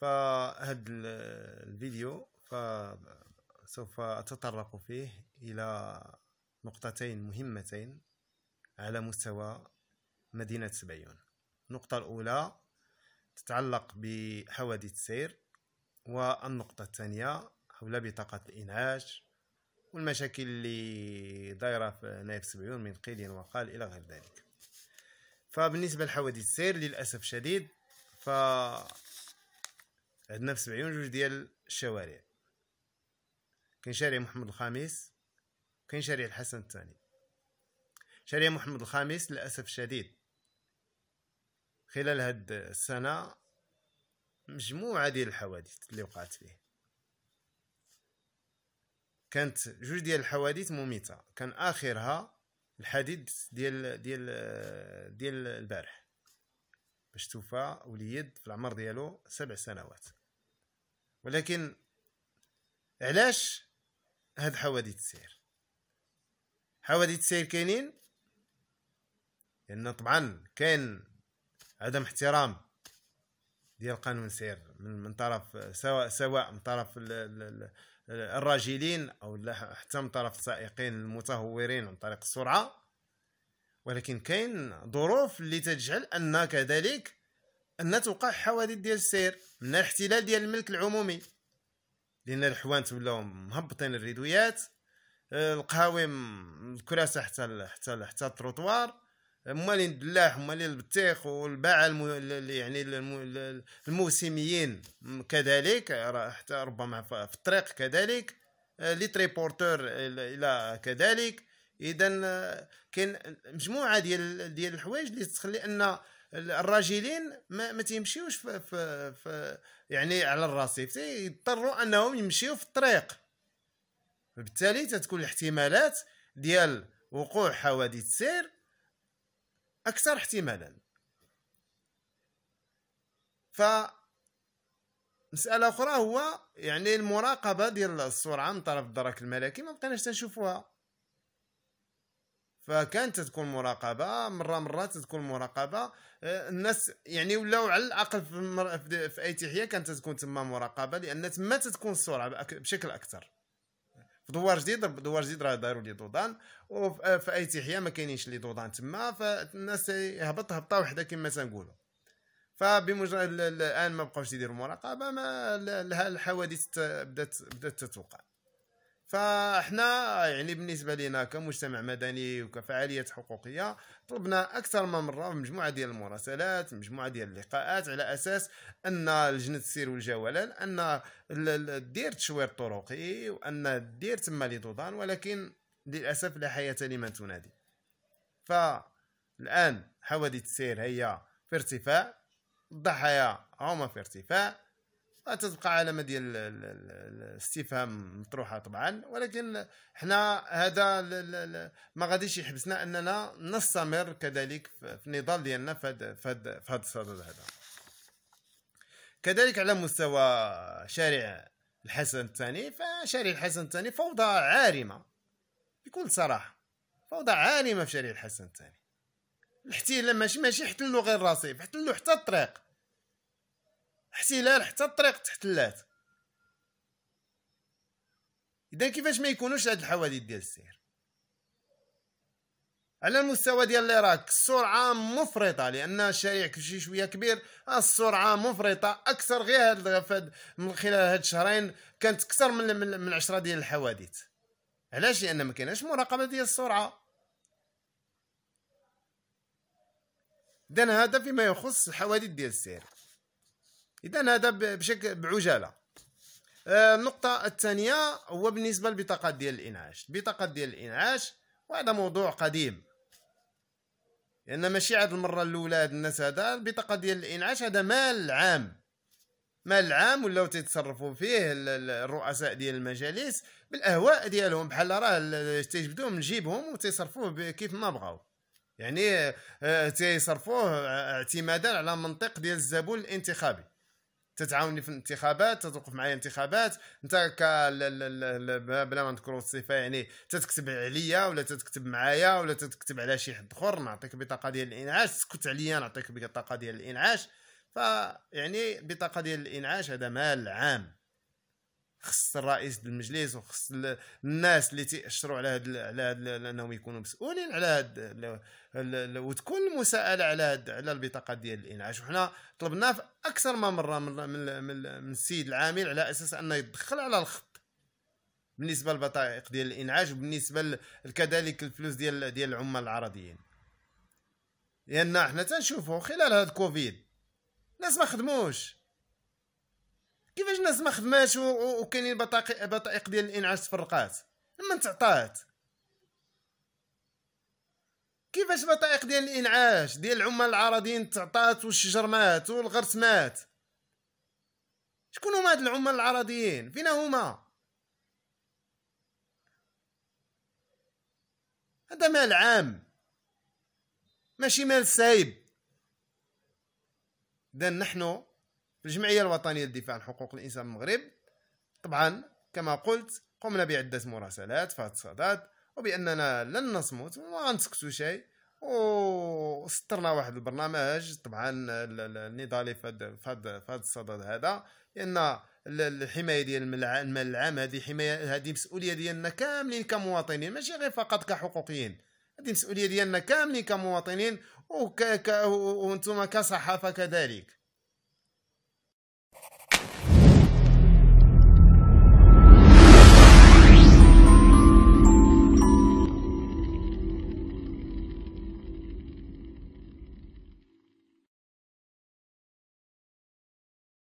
فهاد الفيديو فسوف أتطرق فيه إلى نقطتين مهمتين على مستوى مدينة سبعيون النقطة الأولى تتعلق بحوادث السير والنقطة الثانية حول بطاقة الإنعاش والمشاكل اللي دايرة في نايف سبعيون من قيل وقال إلى غير ذلك فبالنسبة لحوادث السير للأسف شديد ف عندنا في سبعيون جوج ديال الشوارع كاين شارع محمد الخامس وكاين شارع الحسن الثاني شارع محمد الخامس للأسف الشديد خلال هاد السنة مجموعة ديال الحوادث اللي وقعت فيه كانت جوج ديال الحوادث مميتة كان آخرها الحديد ديال ديال ديال البارح باش توفى وليد في العمر ديالو سبع سنوات ولكن علاش هاد حوادث السير حوادث السير كاينين لان طبعا كاين عدم احترام ديال قانون السير من, من طرف سواء سواء من طرف الراجلين او حتى من طرف السائقين المتهورين عن طريق السرعه ولكن كاين ظروف اللي تجعل ان كذلك ان توقع حوادث ديال السير من الاحتلال ديال الملك العمومي لان الحوانت ولاو مهبطين الريدويات القهاوي آه، الكراسه حتى حتى حتى التروطوار مالين الدلاح مالين البطيخ والباعة المو... يعني الموسميين كذلك حتى ربما في الطريق كذلك آه، لي تريبورتور الى كذلك اذا آه، كاين مجموعه ديال ديال الحوايج اللي تخلي ان الراجلين ما, ما تيمشيوش في, في, في يعني على الرصيف يضطروا انهم يمشيو في الطريق وبالتالي تتكون الاحتمالات ديال وقوع حوادث سير اكثر احتمالا ف مساله اخرى هو يعني المراقبه ديال السرعه من طرف الدرك الملكي ما بقيناش تنشوفوها فكانت تكون مراقبه مره مرة تكون مراقبه آه، الناس يعني ولاو على الاقل في, مر... في اي تحيه كانت تكون تما مراقبه لان تما تتكون السرعه بشكل اكثر في دوار جديد دوار جديد راه داروا لي دودان وفي آه، اي تحيه ما كاينينش لي دودان تما فالناس هبط هبطه وحده كما تنقولوا فبمجرد الان ما بقاوش يديروا مراقبه ما الحوادث بدات بدات تتوقع فاحنا يعني بالنسبه لنا كمجتمع مدني وكفعاليات حقوقيه طلبنا اكثر من مره مجموعه ديال المراسلات مجموعه ديال اللقاءات على اساس ان لجنه السير والجولان ان دير تشوير طرقي وان دير تما لي ولكن للاسف لا حياه لمن تنادي فالان حوادث السير هي في ارتفاع الضحايا هما في ارتفاع تتبقى علامه ديال الاستفهام مطروحه طبعا ولكن حنا هذا ما غاديش يحبسنا اننا نستمر كذلك في النضال ديالنا في هذا الصدد هذا كذلك على مستوى شارع الحسن الثاني فشارع الحسن الثاني فوضى عارمه بكل صراحه فوضى عارمه في شارع الحسن الثاني الاحتلال ماشي ماشي احتلوا غير الرصيف احتلوا حتى الطريق احتلال حتى الطريق تحتلات اذا كيفاش ما يكونوش هاد الحوادث ديال السير على المستوى ديال راك السرعه مفرطه لان الشارع كشي شويه كبير السرعه مفرطه اكثر غير هاد من خلال هاد الشهرين كانت اكثر من من, من 10 ديال الحوادث علاش لان ما كاينش مراقبه ديال السرعه اذا هذا فيما يخص الحوادث ديال السير اذا هذا بشكل بعجاله آه، النقطة الثانية هو بالنسبة للبطاقات ديال الإنعاش البطاقات ديال الإنعاش وهذا موضوع قديم لأن ماشي عاد المرة الأولى هاد الناس هذا البطاقة ديال الإنعاش هذا مال عام مال عام ولاو تيتصرفوا فيه الرؤساء ديال المجالس بالأهواء ديالهم بحال راه تيجبدوه من جيبهم وتيصرفوه كيف ما بغاو يعني آه، تيصرفوه اعتمادا على منطق ديال الزبون الانتخابي تتعاوني في الانتخابات تتوقف معايا انتخابات انت ك بلا ما نذكر الصفه يعني تتكتب عليا ولا تتكتب معايا ولا تتكتب على شي حد اخر نعطيك بطاقه ديال الانعاش سكت عليا نعطيك بطاقه ديال الانعاش فيعني بطاقه ديال الانعاش هذا مال عام خص الرئيس المجلس وخص الناس اللي تيأشروا على هاد على هاد لانهم يكونوا مسؤولين على هاد وتكون المساءله على هاد على البطاقه ديال الانعاش وحنا طلبناه في اكثر من مره من من, من, السيد العامل على اساس انه يدخل على الخط بالنسبه للبطائق ديال الانعاش وبالنسبه كذلك الفلوس ديال ديال العمال العربيين لان يعني حنا تنشوفوا خلال هاد كوفيد الناس ما خدموش كيفاش الناس ما خدماش وكاينين بطائق بطائق ديال الانعاش تفرقات لما تعطات كيفاش بطائق ديال الانعاش ديال العمال العارضين تعطات والشجر مات والغرس مات شكون هما هاد العمال العرضيين فينا هما هذا مال عام ماشي مال سايب اذا نحن الجمعيه الوطنيه للدفاع عن حقوق الانسان المغرب طبعا كما قلت قمنا بعده مراسلات في هذا الصدد وباننا لن نصمت وما غنسكتوا شيء وسطرنا واحد البرنامج طبعا النضالي في هذا الصدد هذا لان الحمايه ديال المال العام هذه حمايه هذه مسؤوليه ديالنا كاملين كمواطنين ماشي غير فقط كحقوقيين هذه مسؤوليه ديالنا كاملين كمواطنين وك... وانتم كصحافه كذلك